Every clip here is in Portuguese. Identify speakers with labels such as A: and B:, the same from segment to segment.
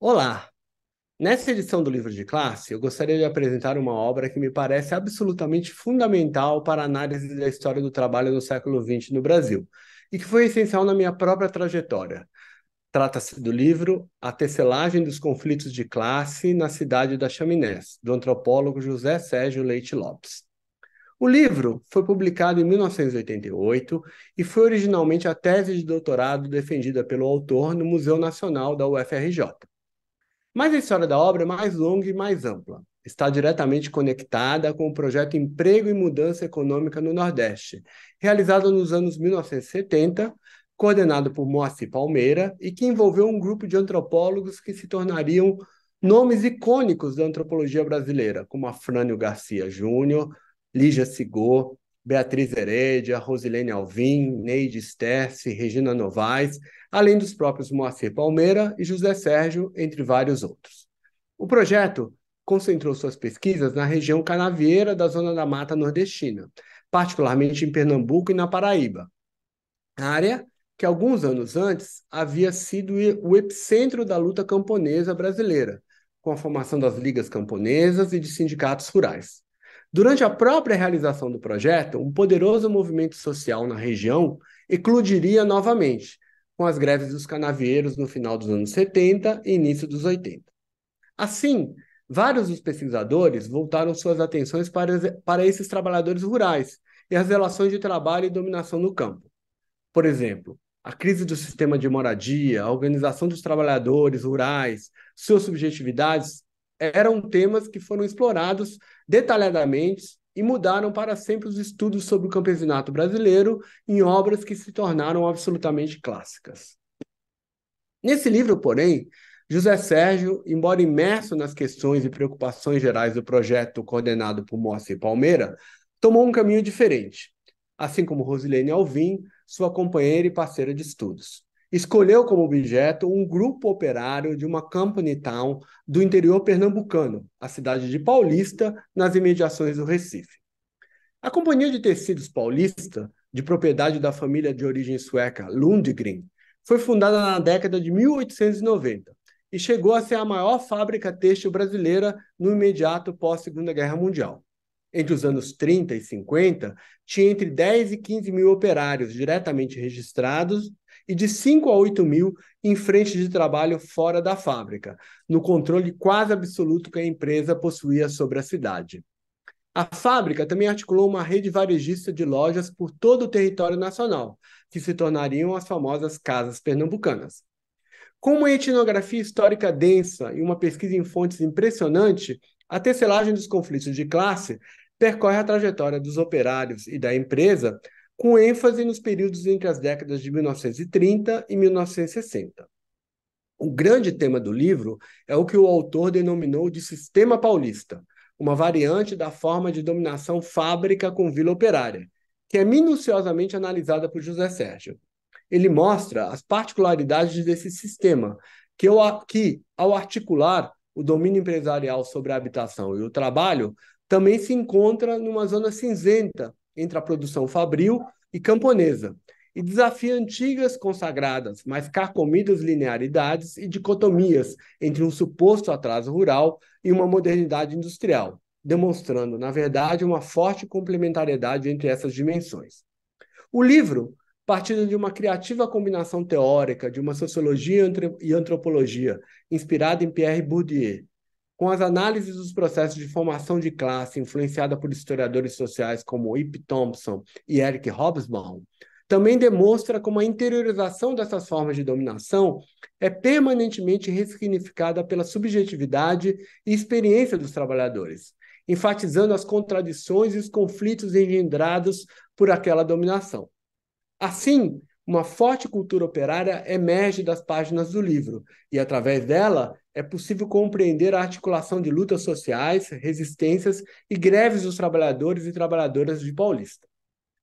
A: Olá! Nessa edição do livro de classe, eu gostaria de apresentar uma obra que me parece absolutamente fundamental para a análise da história do trabalho no século XX no Brasil e que foi essencial na minha própria trajetória. Trata-se do livro A Tecelagem dos Conflitos de Classe na Cidade da Chaminés, do antropólogo José Sérgio Leite Lopes. O livro foi publicado em 1988 e foi originalmente a tese de doutorado defendida pelo autor no Museu Nacional da UFRJ. Mas a história da obra é mais longa e mais ampla. Está diretamente conectada com o projeto Emprego e Mudança Econômica no Nordeste, realizado nos anos 1970, coordenado por Moacir Palmeira e que envolveu um grupo de antropólogos que se tornariam nomes icônicos da antropologia brasileira, como Afrânio Garcia Júnior, Lígia Sigor, Beatriz Heredia, Rosilene Alvim, Neide Sterce, Regina Novaes, além dos próprios Moacir Palmeira e José Sérgio, entre vários outros. O projeto concentrou suas pesquisas na região canavieira da Zona da Mata Nordestina, particularmente em Pernambuco e na Paraíba, área que alguns anos antes havia sido o epicentro da luta camponesa brasileira, com a formação das ligas camponesas e de sindicatos rurais. Durante a própria realização do projeto, um poderoso movimento social na região eclodiria novamente, com as greves dos canavieiros no final dos anos 70 e início dos 80. Assim, vários dos pesquisadores voltaram suas atenções para, para esses trabalhadores rurais e as relações de trabalho e dominação no campo. Por exemplo, a crise do sistema de moradia, a organização dos trabalhadores rurais, suas subjetividades eram temas que foram explorados detalhadamente e mudaram para sempre os estudos sobre o campesinato brasileiro em obras que se tornaram absolutamente clássicas. Nesse livro, porém, José Sérgio, embora imerso nas questões e preocupações gerais do projeto coordenado por e Palmeira, tomou um caminho diferente, assim como Rosilene Alvim, sua companheira e parceira de estudos escolheu como objeto um grupo operário de uma company town do interior pernambucano, a cidade de Paulista, nas imediações do Recife. A Companhia de Tecidos Paulista, de propriedade da família de origem sueca Lundgren, foi fundada na década de 1890 e chegou a ser a maior fábrica têxtil brasileira no imediato pós-Segunda Guerra Mundial entre os anos 30 e 50, tinha entre 10 e 15 mil operários diretamente registrados e de 5 a 8 mil em frente de trabalho fora da fábrica, no controle quase absoluto que a empresa possuía sobre a cidade. A fábrica também articulou uma rede varejista de lojas por todo o território nacional, que se tornariam as famosas casas pernambucanas. Com uma etnografia histórica densa e uma pesquisa em fontes impressionante, a tecelagem dos conflitos de classe percorre a trajetória dos operários e da empresa, com ênfase nos períodos entre as décadas de 1930 e 1960. O grande tema do livro é o que o autor denominou de sistema paulista, uma variante da forma de dominação fábrica com vila operária, que é minuciosamente analisada por José Sérgio. Ele mostra as particularidades desse sistema, que, eu, que ao articular o domínio empresarial sobre a habitação e o trabalho, também se encontra numa zona cinzenta entre a produção fabril e camponesa, e desafia antigas consagradas, mas carcomidas linearidades e dicotomias entre um suposto atraso rural e uma modernidade industrial, demonstrando, na verdade, uma forte complementariedade entre essas dimensões. O livro partindo de uma criativa combinação teórica de uma sociologia e antropologia, inspirada em Pierre Bourdieu, com as análises dos processos de formação de classe influenciada por historiadores sociais como Ip Thompson e Eric Hobsbawm, também demonstra como a interiorização dessas formas de dominação é permanentemente ressignificada pela subjetividade e experiência dos trabalhadores, enfatizando as contradições e os conflitos engendrados por aquela dominação. Assim, uma forte cultura operária emerge das páginas do livro, e através dela é possível compreender a articulação de lutas sociais, resistências e greves dos trabalhadores e trabalhadoras de Paulista.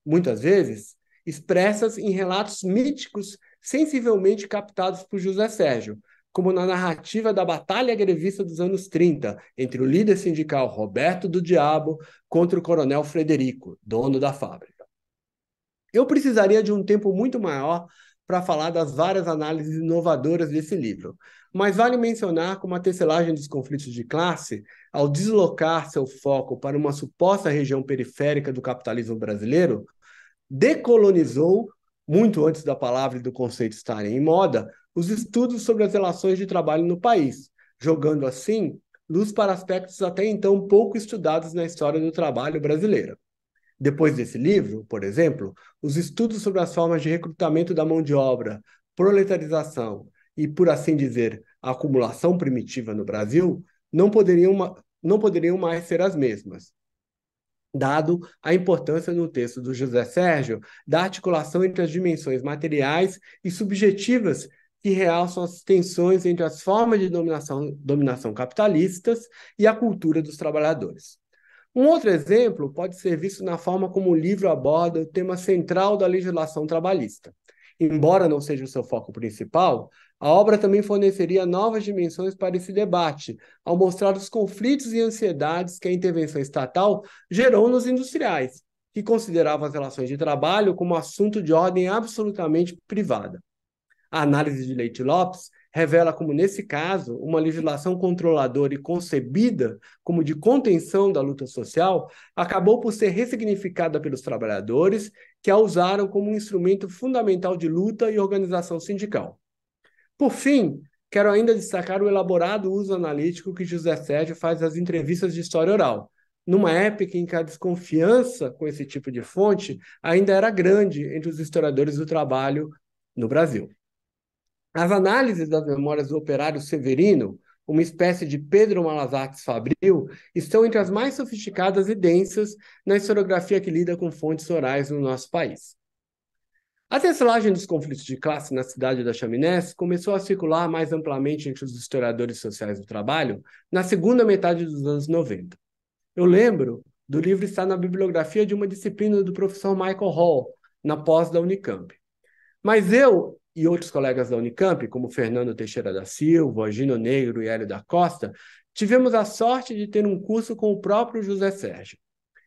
A: Muitas vezes, expressas em relatos míticos sensivelmente captados por José Sérgio, como na narrativa da Batalha Grevista dos anos 30, entre o líder sindical Roberto do Diabo contra o coronel Frederico, dono da fábrica. Eu precisaria de um tempo muito maior para falar das várias análises inovadoras desse livro, mas vale mencionar como a tecelagem dos conflitos de classe, ao deslocar seu foco para uma suposta região periférica do capitalismo brasileiro, decolonizou, muito antes da palavra e do conceito estarem em moda, os estudos sobre as relações de trabalho no país, jogando assim luz para aspectos até então pouco estudados na história do trabalho brasileiro. Depois desse livro, por exemplo, os estudos sobre as formas de recrutamento da mão de obra, proletarização e, por assim dizer, acumulação primitiva no Brasil não poderiam, não poderiam mais ser as mesmas, dado a importância no texto do José Sérgio da articulação entre as dimensões materiais e subjetivas que realçam as tensões entre as formas de dominação, dominação capitalistas e a cultura dos trabalhadores. Um outro exemplo pode ser visto na forma como o livro aborda o tema central da legislação trabalhista. Embora não seja o seu foco principal, a obra também forneceria novas dimensões para esse debate, ao mostrar os conflitos e ansiedades que a intervenção estatal gerou nos industriais, que consideravam as relações de trabalho como assunto de ordem absolutamente privada. A análise de Leite Lopes revela como, nesse caso, uma legislação controladora e concebida como de contenção da luta social, acabou por ser ressignificada pelos trabalhadores, que a usaram como um instrumento fundamental de luta e organização sindical. Por fim, quero ainda destacar o elaborado uso analítico que José Sérgio faz das entrevistas de história oral, numa época em que a desconfiança com esse tipo de fonte ainda era grande entre os historiadores do trabalho no Brasil. As análises das memórias do operário Severino, uma espécie de Pedro Malazates Fabril, estão entre as mais sofisticadas e densas na historiografia que lida com fontes orais no nosso país. A tesselagem dos conflitos de classe na cidade da Chaminés começou a circular mais amplamente entre os historiadores sociais do trabalho na segunda metade dos anos 90. Eu lembro do livro estar na bibliografia de uma disciplina do professor Michael Hall, na pós da Unicamp. Mas eu e outros colegas da Unicamp, como Fernando Teixeira da Silva, Gino Negro e Hélio da Costa, tivemos a sorte de ter um curso com o próprio José Sérgio.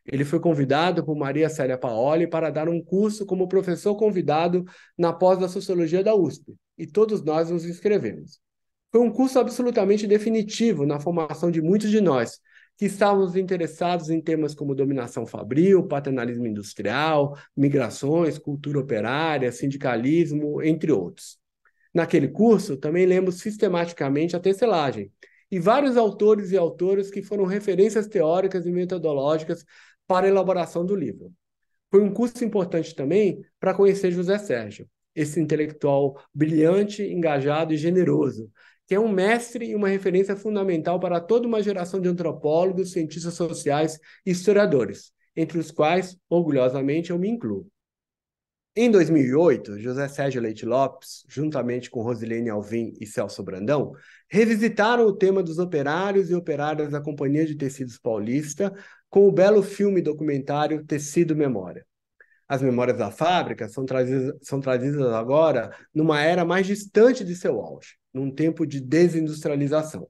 A: Ele foi convidado por Maria Célia Paoli para dar um curso como professor convidado na pós da Sociologia da USP, e todos nós nos inscrevemos. Foi um curso absolutamente definitivo na formação de muitos de nós, que estávamos interessados em temas como dominação fabril, paternalismo industrial, migrações, cultura operária, sindicalismo, entre outros. Naquele curso, também lemos sistematicamente a tecelagem e vários autores e autoras que foram referências teóricas e metodológicas para a elaboração do livro. Foi um curso importante também para conhecer José Sérgio, esse intelectual brilhante, engajado e generoso, que é um mestre e uma referência fundamental para toda uma geração de antropólogos, cientistas sociais e historiadores, entre os quais, orgulhosamente, eu me incluo. Em 2008, José Sérgio Leite Lopes, juntamente com Rosilene Alvim e Celso Brandão, revisitaram o tema dos operários e operárias da Companhia de Tecidos Paulista com o belo filme documentário Tecido Memória. As memórias da fábrica são trazidas, são trazidas agora numa era mais distante de seu auge num tempo de desindustrialização.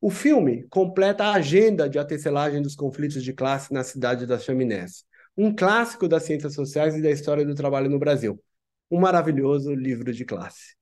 A: O filme completa a agenda de atecelagem dos conflitos de classe na cidade das chaminés, um clássico das ciências sociais e da história do trabalho no Brasil. Um maravilhoso livro de classe.